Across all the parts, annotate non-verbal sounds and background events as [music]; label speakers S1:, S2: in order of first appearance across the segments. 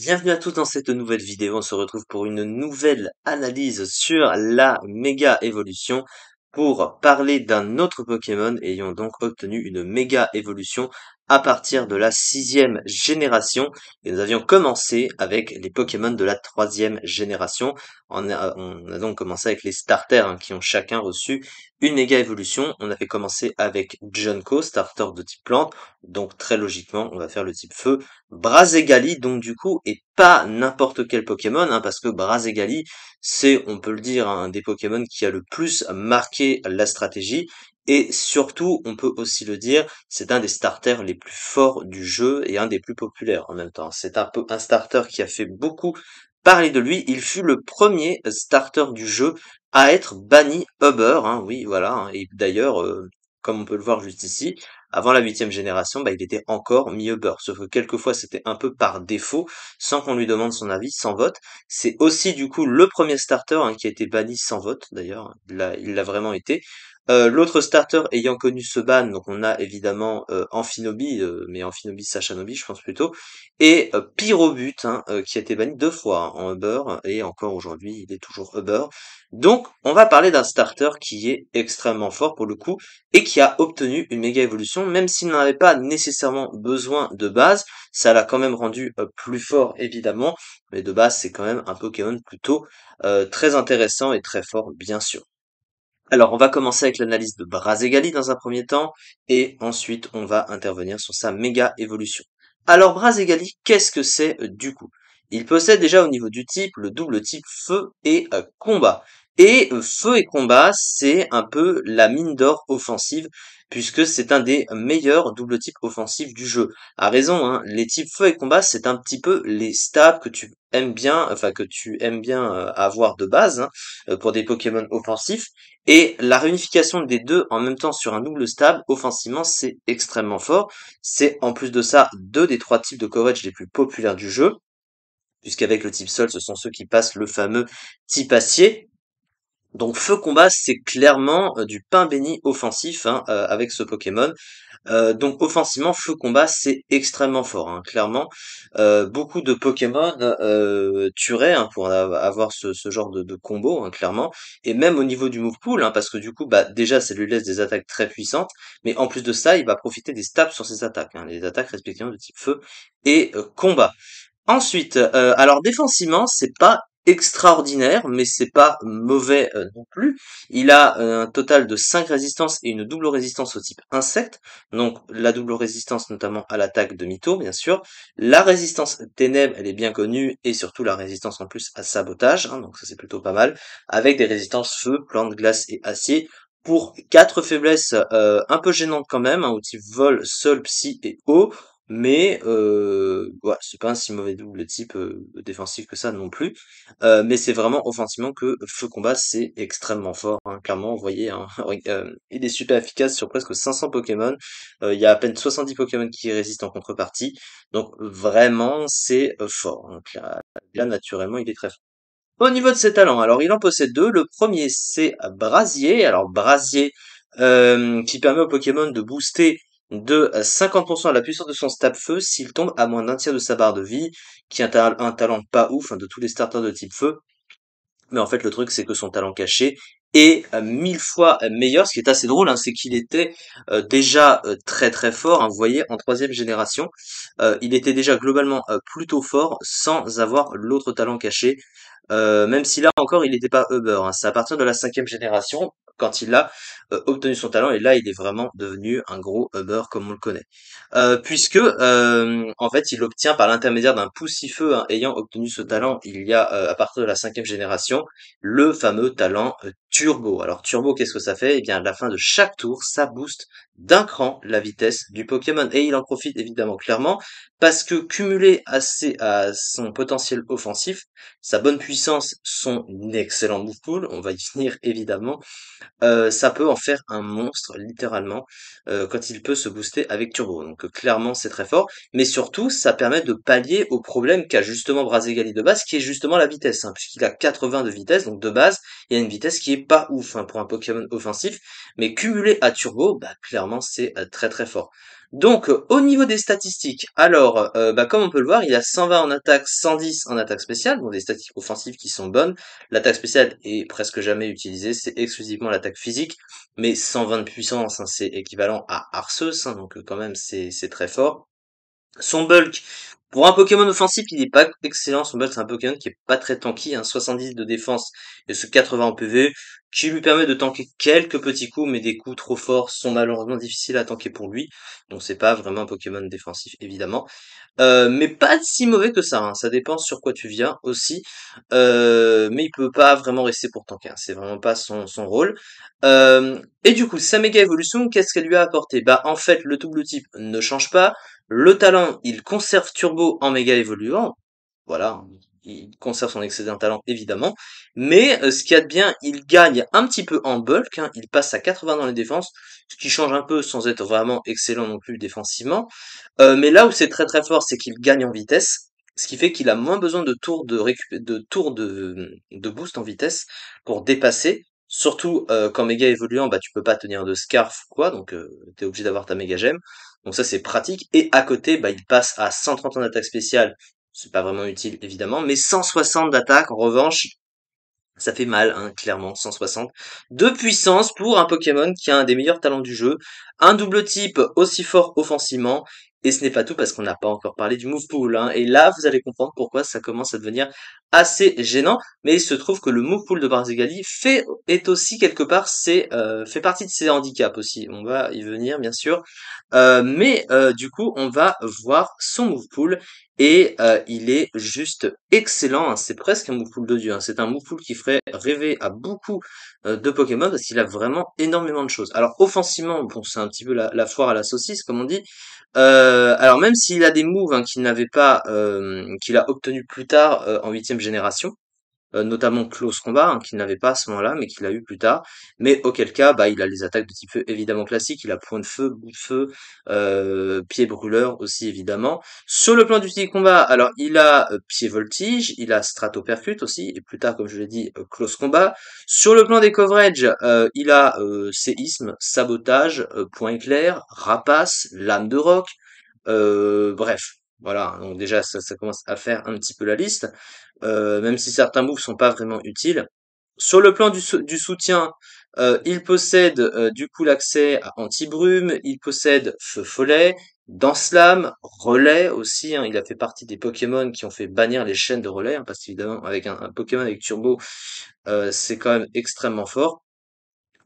S1: Bienvenue à tous dans cette nouvelle vidéo, on se retrouve pour une nouvelle analyse sur la méga évolution pour parler d'un autre Pokémon ayant donc obtenu une méga évolution à partir de la sixième génération et nous avions commencé avec les Pokémon de la troisième génération. On a, donc commencé avec les starters hein, qui ont chacun reçu une méga évolution. On avait commencé avec Junko, starter de type plante, donc très logiquement on va faire le type feu. Braségali, donc du coup et pas n'importe quel Pokémon hein, parce que Braségali, c'est on peut le dire un des Pokémon qui a le plus marqué la stratégie et surtout, on peut aussi le dire, c'est un des starters les plus forts du jeu et un des plus populaires en même temps. C'est un, peu un starter qui a fait beaucoup parler de lui. Il fut le premier starter du jeu à être banni Uber. Hein, oui, voilà. Hein. Et d'ailleurs, euh, comme on peut le voir juste ici, avant la huitième génération, bah, il était encore mi Uber. Sauf que quelquefois, c'était un peu par défaut, sans qu'on lui demande son avis, sans vote. C'est aussi du coup le premier starter hein, qui a été banni sans vote, d'ailleurs. Il l'a vraiment été. Euh, l'autre starter ayant connu ce ban, donc on a évidemment euh, euh mais Amphinobi Sachanobi je pense plutôt, et euh, Pyrobut, hein, qui a été banni deux fois en Uber, et encore aujourd'hui il est toujours Uber. Donc on va parler d'un starter qui est extrêmement fort pour le coup, et qui a obtenu une méga évolution, même s'il n'en avait pas nécessairement besoin de base, ça l'a quand même rendu plus fort évidemment, mais de base c'est quand même un Pokémon plutôt très intéressant et très fort bien sûr. Alors, on va commencer avec l'analyse de Braségali dans un premier temps, et ensuite on va intervenir sur sa méga évolution. Alors, Braségali, qu'est-ce que c'est euh, du coup Il possède déjà au niveau du type le double type feu et euh, combat. Et euh, feu et combat, c'est un peu la mine d'or offensive puisque c'est un des meilleurs double types offensifs du jeu. A raison, hein, les types feu et combat, c'est un petit peu les stabs que tu aimes bien, enfin que tu aimes bien euh, avoir de base hein, euh, pour des Pokémon offensifs. Et la réunification des deux en même temps sur un double stab offensivement, c'est extrêmement fort. C'est en plus de ça deux des trois types de coverage les plus populaires du jeu puisqu'avec le type sol, ce sont ceux qui passent le fameux type acier, donc Feu Combat, c'est clairement euh, du pain béni offensif hein, euh, avec ce Pokémon. Euh, donc offensivement, Feu Combat, c'est extrêmement fort, hein, clairement. beaucoup de Pokémon tueraient hein, pour avoir ce, genre de, combo, clairement. Et même au niveau du move pool, parce que du coup, bah, déjà, ça lui laisse des attaques très puissantes, mais en plus de ça, il va profiter des stabs sur ses attaques, les attaques respectivement de type feu et combat. Ensuite, alors défensivement, c'est pas extraordinaire, mais c'est pas mauvais euh, non plus. Il a euh, un total de 5 résistances et une double résistance au type insecte, donc la double résistance notamment à l'attaque de mytho, bien sûr. La résistance ténèbres, elle est bien connue, et surtout la résistance en plus à sabotage, hein, donc ça c'est plutôt pas mal, avec des résistances feu, plantes, glace et acier, pour quatre faiblesses euh, un peu gênantes quand même, hein, au type vol, sol, psy et eau. Mais euh, ouais, c'est pas un si mauvais double type défensif que ça non plus. mais c'est vraiment offensivement que Feu Combat c'est extrêmement fort. Hein. Clairement, vous voyez, hein, [laughs] il est super efficace sur presque 500 Pokémon. Il y a à peine 70 Pokémon qui résistent en contrepartie. Donc vraiment, c'est fort. Donc hein. là, naturellement, il est très fort. Au niveau de ses talents, alors il en possède deux. Le premier, c'est Brasier. Alors Brasier, qui permet aux Pokémon de booster de 50% euh, à la puissance de son stab feu s'il tombe à moins d'un tiers de sa barre de vie, qui est un, talent pas ouf hein, de tous les starters de type feu. Mais en fait, le truc, c'est que son talent caché est euh, mille fois euh, meilleur. Ce qui est assez drôle, hein, c'est qu'il était déjà très très fort. Hein, vous voyez, en troisième génération, il était déjà globalement plutôt fort sans avoir l'autre talent caché euh, même si là encore il n'était pas Uber. Hein. C'est à partir de la cinquième génération, quand il a euh, obtenu son talent, et là il est vraiment devenu un gros Uber comme on le connaît. Euh, puisque en fait il obtient par l'intermédiaire d'un poussifeu hein, ayant obtenu ce talent il y a à partir de la cinquième génération le fameux talent turbo. Alors turbo, qu'est-ce que ça fait Eh bien, à la fin de chaque tour, ça booste d'un cran la vitesse du Pokémon. Et il en profite évidemment clairement, parce que cumulé assez à son potentiel offensif, sa bonne puissance, son excellent move pool, on va y venir évidemment, euh, ça peut en faire un monstre littéralement euh, quand il peut se booster avec turbo. Donc euh, clairement, c'est très fort. Mais surtout, ça permet de pallier au problème qu'a justement Braségali de base, qui est justement la vitesse, hein, puisqu'il a 80 de vitesse, donc de base, il y a une vitesse qui est pas ouf hein, pour un Pokémon offensif, mais cumulé à Turbo, bah, clairement c'est euh, très très fort. Donc euh, au niveau des statistiques, alors euh, bah, comme on peut le voir, il a 120 en attaque, 110 en attaque spéciale, donc des statistiques offensives qui sont bonnes. L'attaque spéciale est presque jamais utilisée, c'est exclusivement l'attaque physique, mais 120 de puissance, hein, c'est équivalent à Arceus, hein, donc quand même c'est très fort. Son bulk, pour un Pokémon offensif, il n'est pas excellent. Son belt c'est un Pokémon qui est pas très tanky, un hein, 70 de défense et ce 80 en PV, qui lui permet de tanker quelques petits coups, mais des coups trop forts sont malheureusement difficiles à tanker pour lui. Donc c'est pas vraiment un Pokémon défensif, évidemment. Euh, mais pas si mauvais que ça. Hein. Ça dépend sur quoi tu viens aussi. Euh, mais il peut pas vraiment rester pour tanker. Hein. C'est vraiment pas son, rôle. Euh, et du coup, sa méga évolution, qu'est-ce qu'elle lui a apporté Bah en fait, le double type ne change pas. Le talent, il conserve Turbo en méga évoluant. Voilà, il conserve son excédent talent évidemment. Mais euh, ce qu'il y a de bien, il gagne un petit peu en bulk, hein. il passe à 80 dans les défenses, ce qui change un peu sans être vraiment excellent non plus défensivement. Euh, mais là où c'est très très fort, c'est qu'il gagne en vitesse, ce qui fait qu'il a moins besoin de tours de, de, de, boost en vitesse pour dépasser. Surtout euh, quand méga évoluant, bah tu peux pas tenir de scarf quoi, donc tu euh, t'es obligé d'avoir ta méga gemme. Donc ça c'est pratique. Et à côté, bah, il passe à 130 d'attaque spéciale. C'est pas vraiment utile évidemment, mais 160 d'attaque en revanche, ça fait mal, hein, clairement, 160. De puissance pour un Pokémon qui a un des meilleurs talents du jeu. Un double type aussi fort offensivement et ce n'est pas tout parce qu'on n'a pas encore parlé du move pool. Hein. Et là, vous allez comprendre pourquoi ça commence à devenir assez gênant. Mais il se trouve que le move pool de Barzegali fait est aussi quelque part c'est euh, fait partie de ses handicaps aussi. On va y venir bien sûr. Euh, mais euh, du coup, on va voir son move pool et euh, il est juste excellent. Hein. C'est presque un Moufoul de Dieu. Hein. C'est un Moufoul qui ferait rêver à beaucoup euh, de Pokémon parce qu'il a vraiment énormément de choses. Alors offensivement, bon, c'est un petit peu la, foire à la saucisse, comme on dit. Euh, alors même s'il a des moves hein, qu'il n'avait pas, qu'il a obtenu plus tard en huitième génération, euh, notamment Close Combat, hein, qu'il n'avait pas à ce moment-là, mais qu'il a eu plus tard. Mais auquel cas, bah, il a les attaques de type feu, évidemment classique, il a point de feu, bout de feu, euh, pied brûleur aussi évidemment. Sur le plan du petit combat, alors il a euh, pied voltige, il a Strato percute aussi, et plus tard, comme je l'ai dit, close combat. Sur le plan des coverages, il a séisme, sabotage, point éclair, rapace, lame de roc, bref, voilà, donc déjà ça, ça, commence à faire un petit peu la liste. Euh, même si certains moves sont pas vraiment utiles. Sur le plan du, soutien, euh, il possède euh, du coup l'accès à anti-brume, il possède feu follet, dans relais aussi, hein. il a fait partie des Pokémon qui ont fait bannir les chaînes de relais, hein, parce qu'évidemment avec un, Pokémon avec Turbo, c'est quand même extrêmement fort.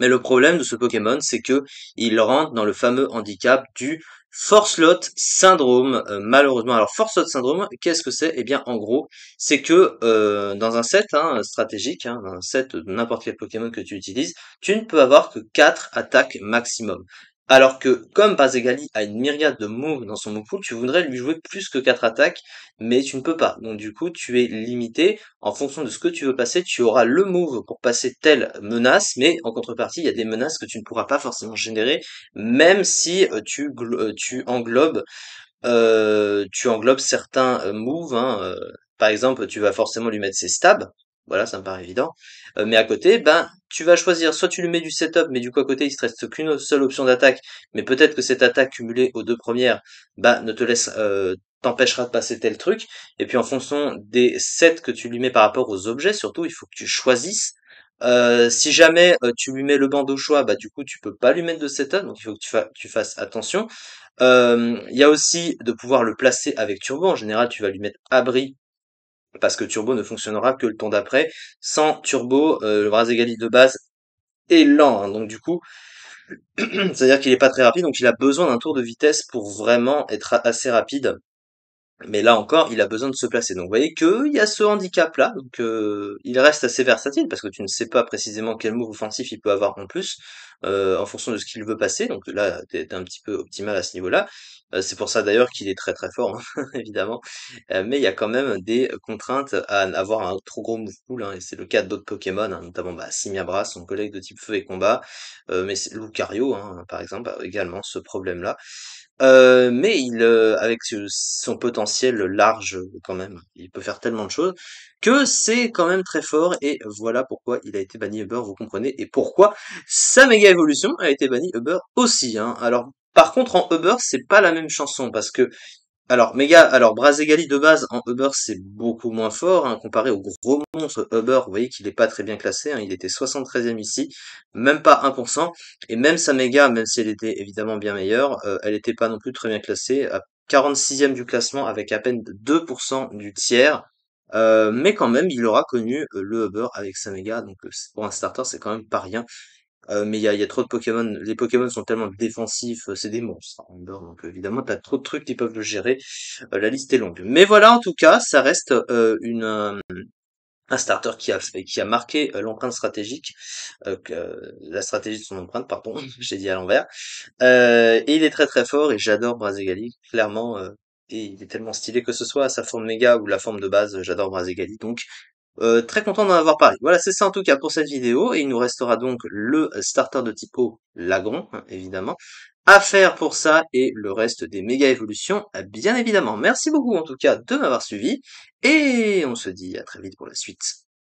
S1: Mais le problème de ce Pokémon, c'est que il rentre dans le fameux handicap du Force lot syndrome, euh, malheureusement. Alors force lot syndrome, qu'est-ce que c'est Eh bien, en gros, c'est que euh, dans un set hein, stratégique, hein, un set de n'importe quel Pokémon que tu utilises, tu ne peux avoir que 4 attaques maximum. Alors que, comme Pazegali a une myriade de moves dans son move tu voudrais lui jouer plus que 4 attaques, mais tu ne peux pas. Donc du coup, tu es limité. En fonction de ce que tu veux passer, tu auras le move pour passer telle menace, mais en contrepartie, il y a des menaces que tu ne pourras pas forcément générer, même si euh, euh, tu, englobes euh, tu englobes certains moves. Hein, Par exemple, tu vas forcément lui mettre ses stabs, voilà, ça me paraît évident. Euh, mais à côté, ben, tu vas choisir, soit tu lui mets du setup, mais du coup à côté, il te reste qu'une seule option d'attaque, mais peut-être que cette attaque cumulée aux deux premières, ben, ne te laisse, euh, t'empêchera de passer tel truc. Et puis en fonction des sets que tu lui mets par rapport aux objets, surtout, il faut que tu choisisses. Euh, si jamais tu lui mets le bandeau choix, bah du coup tu peux pas lui mettre de setup, donc il faut que tu, tu fasses attention. Il y a aussi de pouvoir le placer avec turbo. En général, tu vas lui mettre abri parce que Turbo ne fonctionnera que le temps d'après. Sans Turbo, euh, le bras égali de base est lent, hein. donc du coup, [clears throat] c'est-à-dire qu'il n'est pas très rapide, donc il a besoin d'un tour de vitesse pour vraiment être assez rapide. Mais là encore, il a besoin de se placer. Donc vous voyez qu'il y a ce handicap-là. Donc euh, il reste assez versatile parce que tu ne sais pas précisément quel move offensif il peut avoir en plus euh, en fonction de ce qu'il veut passer. Donc là, t'es un petit peu optimal à ce niveau-là. Euh, c'est pour ça d'ailleurs qu'il est très très fort, hein, [laughs] évidemment. mais il y a quand même des contraintes à avoir un trop gros move pool. Hein, et c'est le cas d'autres Pokémon, hein, notamment bah, Bras, son collègue de type feu et combat. mais Lucario, par exemple, a également ce problème-là. Euh, mais il, euh, avec son potentiel large quand même, il peut faire tellement de choses, que c'est quand même très fort et voilà pourquoi il a été banni Uber, vous comprenez et pourquoi sa méga évolution a été banni Uber aussi, hein. Alors par contre en Uber, c'est pas la même chanson parce que alors, méga, alors Brazegali de base en Uber c'est beaucoup moins fort hein, comparé au gros monstre Uber. Vous voyez qu'il n'est pas très bien classé. Hein. il était 73e ici, même pas 1%. Et même sa méga, même si elle était évidemment bien meilleure, euh, elle n'était pas non plus très bien classée, à 46 ème du classement avec à peine 2% du tiers. Euh, mais quand même, il aura connu euh, le Uber avec sa méga. Donc pour un starter, c'est quand même pas rien. Euh, mais il y a, trop de Pokémon. Les Pokémon sont tellement défensifs, euh, c'est des monstres. Hein, donc évidemment, t'as trop de trucs qui peuvent le gérer. Euh, la liste est longue. Mais voilà, en tout cas, ça reste une un starter qui a qui a marqué l'empreinte stratégique, la stratégie de son empreinte, pardon, [laughs] j'ai dit à l'envers. et il est très très fort et j'adore Brazegali, clairement. et il est tellement stylé que ce soit sa forme méga ou la forme de base, j'adore Brazegali. Donc euh, très content d'en avoir parlé. Voilà, c'est ça en tout cas pour cette vidéo. Et il nous restera donc le starter de typo Lagron, hein, évidemment, à faire pour ça et le reste des méga évolutions, bien évidemment. Merci beaucoup en tout cas de m'avoir suivi. Et on se dit à très vite pour la suite.